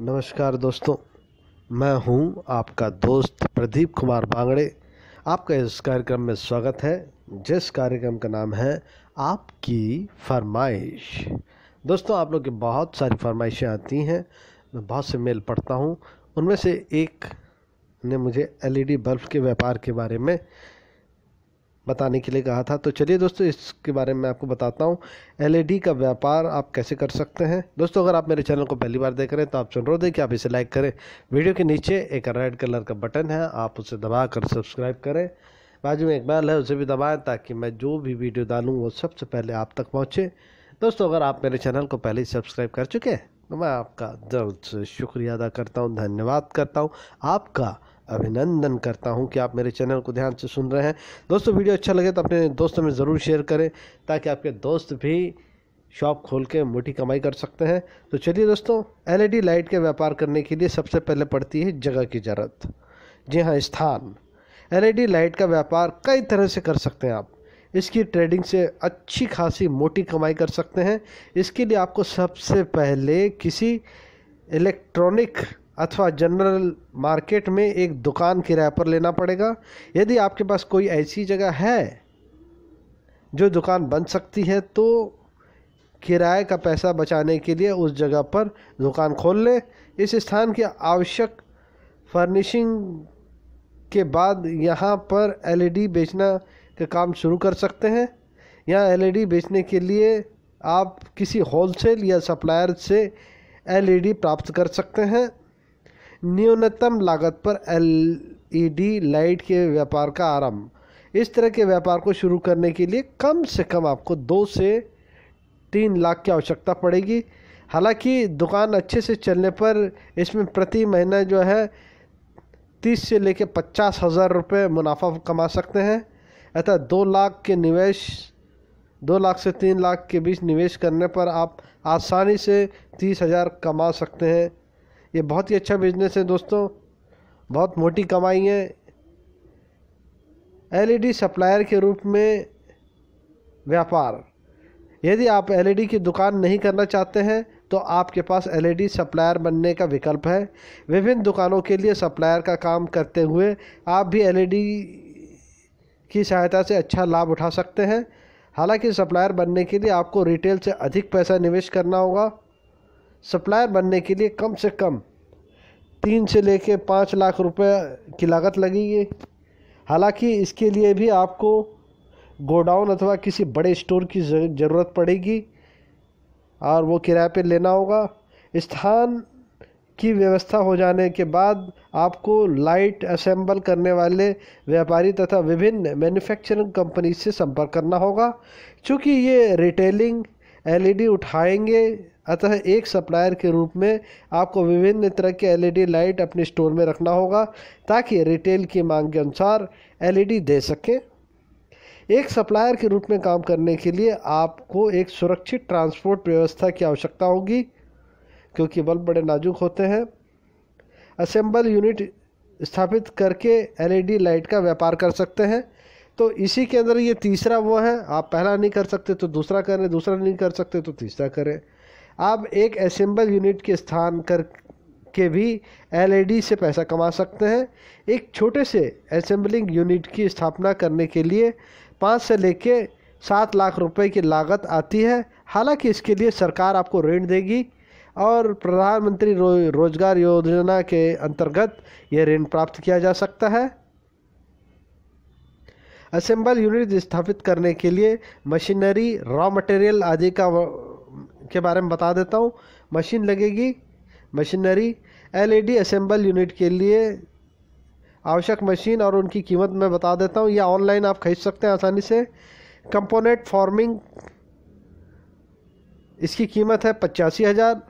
नमस्कार दोस्तों मैं हूं आपका दोस्त प्रदीप कुमार बांगड़े आपका इस कार्यक्रम में स्वागत है जिस कार्यक्रम का नाम है आपकी फरमाइश दोस्तों आप लोग की बहुत सारी फरमाइशें आती हैं मैं बहुत से मेल पढ़ता हूं उनमें से एक ने मुझे एलईडी बल्ब के व्यापार के बारे में बताने के लिए कहा था तो चलिए दोस्तों इसके बारे में आपको बताता हूँ एल का व्यापार आप कैसे कर सकते हैं दोस्तों अगर आप मेरे चैनल को पहली बार देख रहे हैं तो आप चुनरो दें कि आप इसे लाइक करें वीडियो के नीचे एक रेड कलर का बटन है आप उसे दबा कर सब्सक्राइब करें बाजू में एक बैल है उसे भी दबाएं ताकि मैं जो भी वीडियो डालूँ वो सबसे पहले आप तक पहुँचे दोस्तों अगर आप मेरे चैनल को पहले ही सब्सक्राइब कर चुके हैं तो मैं आपका जरूर से शुक्रिया अदा करता हूँ धन्यवाद करता हूँ आपका अभिनंदन करता हूं कि आप मेरे चैनल को ध्यान से सुन रहे हैं दोस्तों वीडियो अच्छा लगे तो अपने दोस्तों में ज़रूर शेयर करें ताकि आपके दोस्त भी शॉप खोल के मोटी कमाई कर सकते हैं तो चलिए दोस्तों एलईडी लाइट के व्यापार करने के लिए सबसे पहले पड़ती है जगह की ज़रूरत जी हाँ स्थान एलईडी लाइट का व्यापार कई तरह से कर सकते हैं आप इसकी ट्रेडिंग से अच्छी खासी मोटी कमाई कर सकते हैं इसके लिए आपको सबसे पहले किसी इलेक्ट्रॉनिक अथवा जनरल मार्केट में एक दुकान किराए पर लेना पड़ेगा यदि आपके पास कोई ऐसी जगह है जो दुकान बन सकती है तो किराए का पैसा बचाने के लिए उस जगह पर दुकान खोल लें इस स्थान की आवश्यक फर्निशिंग के बाद यहाँ पर एलईडी बेचना का काम शुरू कर सकते हैं यहाँ एलईडी बेचने के लिए आप किसी होलसेल या सप्लायर से एलईडी प्राप्त कर सकते हैं न्यूनतम लागत पर एलईडी लाइट के व्यापार का आरंभ इस तरह के व्यापार को शुरू करने के लिए कम से कम आपको दो से तीन लाख की आवश्यकता पड़ेगी हालांकि दुकान अच्छे से चलने पर इसमें प्रति महीना जो है तीस से लेकर पचास हज़ार रुपये मुनाफा कमा सकते हैं अतः दो लाख के निवेश दो लाख से तीन लाख के बीच निवेश करने पर आप आसानी से तीस हज़ार कमा सकते हैं ये बहुत ही अच्छा बिजनेस है दोस्तों बहुत मोटी कमाई है एलईडी सप्लायर e के रूप में व्यापार यदि आप एलईडी e की दुकान नहीं करना चाहते हैं तो आपके पास एलईडी सप्लायर e बनने का विकल्प है विभिन्न दुकानों के लिए सप्लायर का काम करते हुए आप भी एलईडी की सहायता से अच्छा लाभ उठा सकते हैं हालांकि सप्लायर बनने के लिए आपको रिटेल से अधिक पैसा निवेश करना होगा सप्लायर बनने के लिए कम से कम तीन से लेके पाँच लाख रुपए की लागत लगेगी हालांकि इसके लिए भी आपको गोडाउन अथवा किसी बड़े स्टोर की ज़रूरत पड़ेगी और वो किराए पे लेना होगा स्थान की व्यवस्था हो जाने के बाद आपको लाइट असेंबल करने वाले व्यापारी तथा विभिन्न मैन्युफैक्चरिंग कंपनी से संपर्क करना होगा क्योंकि ये रिटेलिंग एलईडी उठाएंगे अतः एक सप्लायर के रूप में आपको विभिन्न तरह के एलईडी लाइट e अपने स्टोर में रखना होगा ताकि रिटेल की मांग के अनुसार एलईडी e दे सकें एक सप्लायर के रूप में काम करने के लिए आपको एक सुरक्षित ट्रांसपोर्ट व्यवस्था की आवश्यकता होगी क्योंकि बल्ब बड़े नाजुक होते हैं असेंबल यूनिट स्थापित करके एलईडी लाइट e का व्यापार कर सकते हैं तो इसी के अंदर ये तीसरा वो है आप पहला नहीं कर सकते तो दूसरा करें दूसरा नहीं कर सकते तो तीसरा करें आप एक असेंबल यूनिट के स्थान कर के भी एल से पैसा कमा सकते हैं एक छोटे से असेंबलिंग यूनिट की स्थापना करने के लिए पाँच से लेके सात लाख रुपए की लागत आती है हालांकि इसके लिए सरकार आपको ऋण देगी और प्रधानमंत्री रो, रोजगार योजना के अंतर्गत यह ऋण प्राप्त किया जा सकता है असेंबल यूनिट स्थापित करने के लिए मशीनरी रॉ मटेरियल आदि का के बारे में बता देता हूँ मशीन लगेगी मशीनरी एलईडी असेंबल यूनिट के लिए आवश्यक मशीन और उनकी कीमत मैं बता देता हूँ यह ऑनलाइन आप खरीद सकते हैं आसानी से कंपोनेंट फॉर्मिंग इसकी कीमत है पचासी हज़ार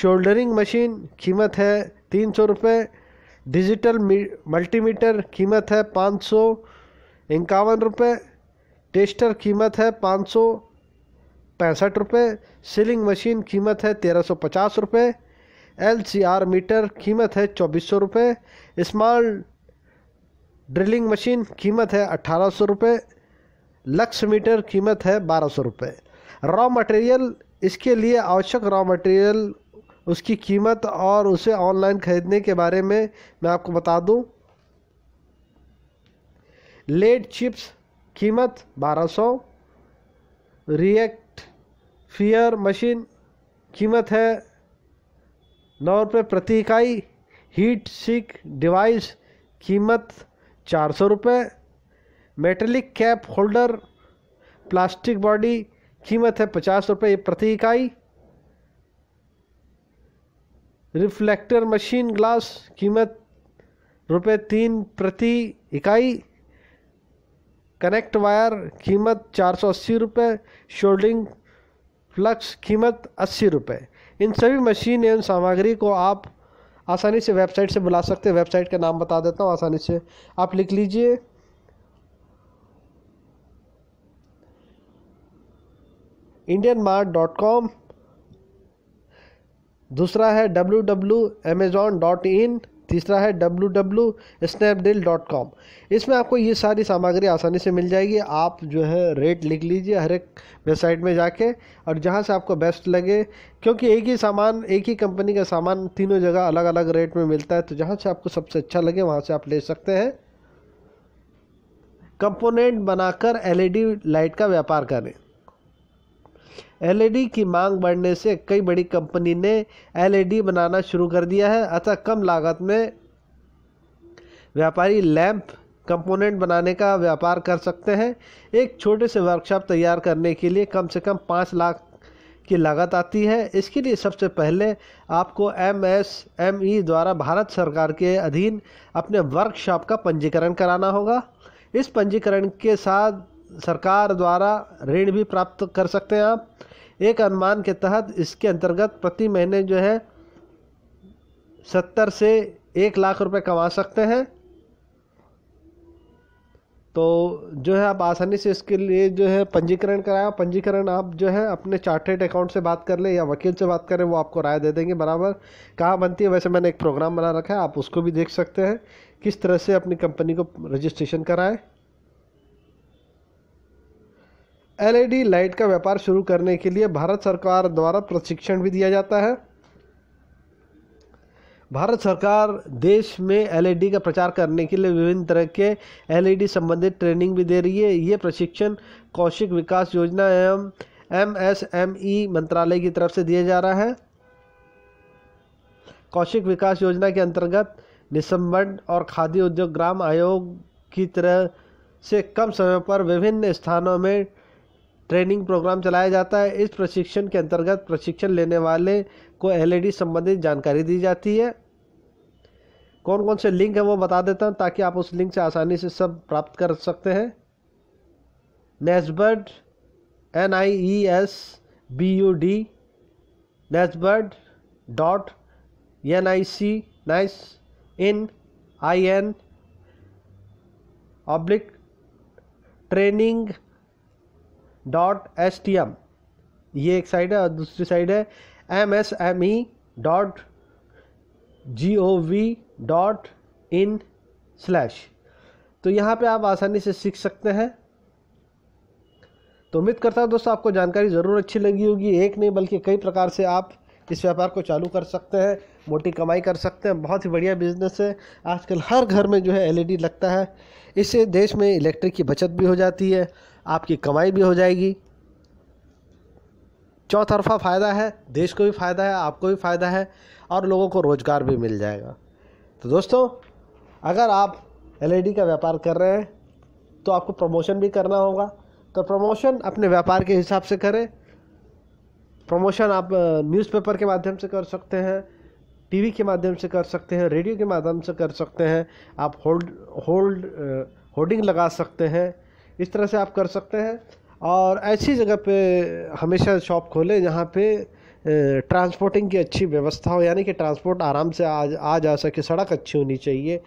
शोल्डरिंग मशीन कीमत है तीन सौ रुपये डिजिटल मल्टीमीटर कीमत है पाँच सौ इक्यावन रुपये टेस्टर कीमत है पाँच सौ पैंसठ रुपये सीलिंग मशीन कीमत है तेरह सौ पचास रुपये एल सी आर मीटर कीमत है चौबीस सौ रुपये स्मॉल ड्रिलिंग मशीन कीमत है अट्ठारह सौ रुपये लक्स मीटर कीमत है बारह सौ रुपये रॉ मटेरियल इसके लिए आवश्यक रॉ मटेरियल उसकी कीमत और उसे ऑनलाइन ख़रीदने के बारे में मैं आपको बता दूं लेड चिप्स कीमत बारह सौ रिएक्ट फीयर मशीन कीमत है नौ रुपये प्रति इकाई हीट सिक डिवाइस कीमत चार सौ रुपये metallic cap holder plastic body कीमत है पचास रुपये प्रति इकाई रिफ्लेक्टर मशीन ग्लास कीमत रुपये तीन प्रति इकाई कनेक्ट वायर कीमत चार सौ अस्सी रुपये शोल्डिंग फ्लक्स कीमत अस्सी रुपये इन सभी मशीन एवं सामग्री को आप आसानी से वेबसाइट से बुला सकते हैं वेबसाइट का नाम बता देता हूँ आसानी से आप लिख लीजिए इंडियन मार्ट डॉट कॉम दूसरा है W W Amazon dot in तीसरा है W W Snapdeal dot com इसमें आपको ये सारी सामग्री आसानी से मिल जाएगी आप जो है रेट लिख लीजिए हर एक वेबसाइट में जाके और जहाँ से आपको बेस्ट लगे क्योंकि एक ही सामान एक ही कंपनी का सामान तीनों जगह अलग अलग रेट में मिलता है तो जहाँ से आपको सबसे अच्छा लगे वहाँ से आप ले सकते हैं कंपोनेंट बनाकर एलईडी लाइट का व्यापार करें एलईडी की मांग बढ़ने से कई बड़ी कंपनी ने एलईडी बनाना शुरू कर दिया है अतः कम लागत में व्यापारी लैंप कंपोनेंट बनाने का व्यापार कर सकते हैं एक छोटे से वर्कशॉप तैयार करने के लिए कम से कम पाँच लाख की लागत आती है इसके लिए सबसे पहले आपको एम एस एम ई द्वारा भारत सरकार के अधीन अपने वर्कशॉप का पंजीकरण कराना होगा इस पंजीकरण के साथ सरकार द्वारा ऋण भी प्राप्त कर सकते हैं आप एक अनुमान के तहत इसके अंतर्गत प्रति महीने जो है सत्तर से एक लाख रुपए कमा सकते हैं तो जो है आप आसानी से इसके लिए जो है पंजीकरण कराए पंजीकरण आप जो है अपने चार्टेड अकाउंट से बात कर ले या वकील से बात करें वो आपको राय दे देंगे बराबर कहाँ बनती है वैसे मैंने एक प्रोग्राम बना रखा है आप उसको भी देख सकते हैं किस तरह से अपनी कंपनी को रजिस्ट्रेशन कराएं एलईडी लाइट का व्यापार शुरू करने के लिए भारत सरकार द्वारा प्रशिक्षण भी दिया जाता है भारत सरकार देश में एलईडी का प्रचार करने के लिए विभिन्न तरह के एलईडी संबंधित ट्रेनिंग भी दे रही है ये प्रशिक्षण कौशिक विकास योजना एवं एम एस एम ई मंत्रालय की तरफ से दिया जा रहा है कौशिक विकास योजना के अंतर्गत निसंबंध और खाद्य उद्योग ग्राम आयोग की तरह से कम समय पर विभिन्न स्थानों में ट्रेनिंग प्रोग्राम चलाया जाता है इस प्रशिक्षण के अंतर्गत प्रशिक्षण लेने वाले को एलईडी संबंधित जानकारी दी जाती है कौन कौन से लिंक है वो बता देता हूँ ताकि आप उस लिंक से आसानी से सब प्राप्त कर सकते हैं NIESBUD N I E S B U D NIESBUD dot N I C nice in I N oblique training dot S T M ये एक साइड है और दूसरी साइड है M S M E dot G O V dot in slash तो यहाँ पे आप आसानी से सीख सकते हैं तो उम्मीद करता हूँ दोस्तों आपको जानकारी ज़रूर अच्छी लगी होगी एक नहीं बल्कि कई प्रकार से आप इस व्यापार को चालू कर सकते हैं मोटी कमाई कर सकते हैं बहुत ही बढ़िया बिजनेस है आजकल हर घर में जो है एलईडी e लगता है इससे देश में इलेक्ट्रिक की बचत भी हो जाती है आपकी कमाई भी हो जाएगी चौतरफा फ़ायदा है देश को भी फ़ायदा है आपको भी फ़ायदा है और लोगों को रोज़गार भी मिल जाएगा तो दोस्तों अगर आप एल का व्यापार कर रहे हैं तो आपको प्रमोशन भी करना होगा तो प्रमोशन अपने व्यापार के हिसाब से करें प्रमोशन आप न्यूज़पेपर के माध्यम से कर सकते हैं टीवी के माध्यम से कर सकते हैं रेडियो के माध्यम से कर सकते हैं आप होल्ड होल्ड होर्डिंग लगा सकते हैं इस तरह से आप कर सकते हैं और ऐसी जगह पे हमेशा शॉप खोलें जहाँ पे ट्रांसपोर्टिंग की अच्छी व्यवस्था हो यानी कि ट्रांसपोर्ट आराम से आ आ जा सके सड़क अच्छी होनी चाहिए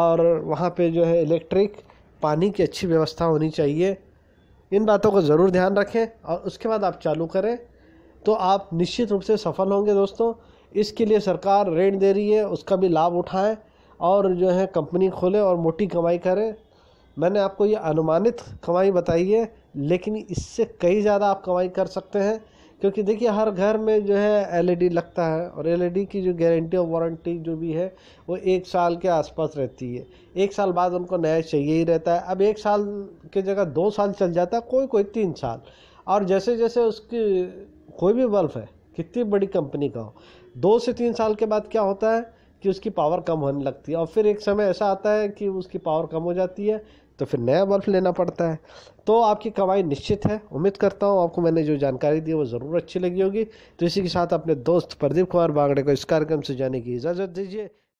और वहाँ पे जो है इलेक्ट्रिक पानी की अच्छी व्यवस्था होनी चाहिए इन बातों को ज़रूर ध्यान रखें और उसके बाद आप चालू करें तो आप निश्चित रूप से सफल होंगे दोस्तों इसके लिए सरकार ऋण दे रही है उसका भी लाभ उठाएं और जो है कंपनी खोलें और मोटी कमाई करें मैंने आपको ये अनुमानित कमाई बताई है लेकिन इससे कई ज़्यादा आप कमाई कर सकते हैं क्योंकि देखिए हर घर में जो है एलईडी e लगता है और एलईडी e की जो गारंटी और वारंटी जो भी है वो एक साल के आसपास रहती है एक साल बाद उनको नया चाहिए ही रहता है अब एक साल के जगह दो साल चल जाता है कोई कोई तीन साल और जैसे जैसे उसकी कोई भी बल्ब है कितनी बड़ी कंपनी का हो दो से तीन साल के बाद क्या होता है कि उसकी पावर कम होने लगती है और फिर एक समय ऐसा आता है कि उसकी पावर कम हो जाती है तो फिर नया बल्ब लेना पड़ता है तो आपकी कमाई निश्चित है उम्मीद करता हूँ आपको मैंने जो जानकारी दी वो ज़रूर अच्छी लगी होगी तो इसी के साथ अपने दोस्त प्रदीप कुमार बांगड़े को इस कार्यक्रम से जाने की इजाज़त दीजिए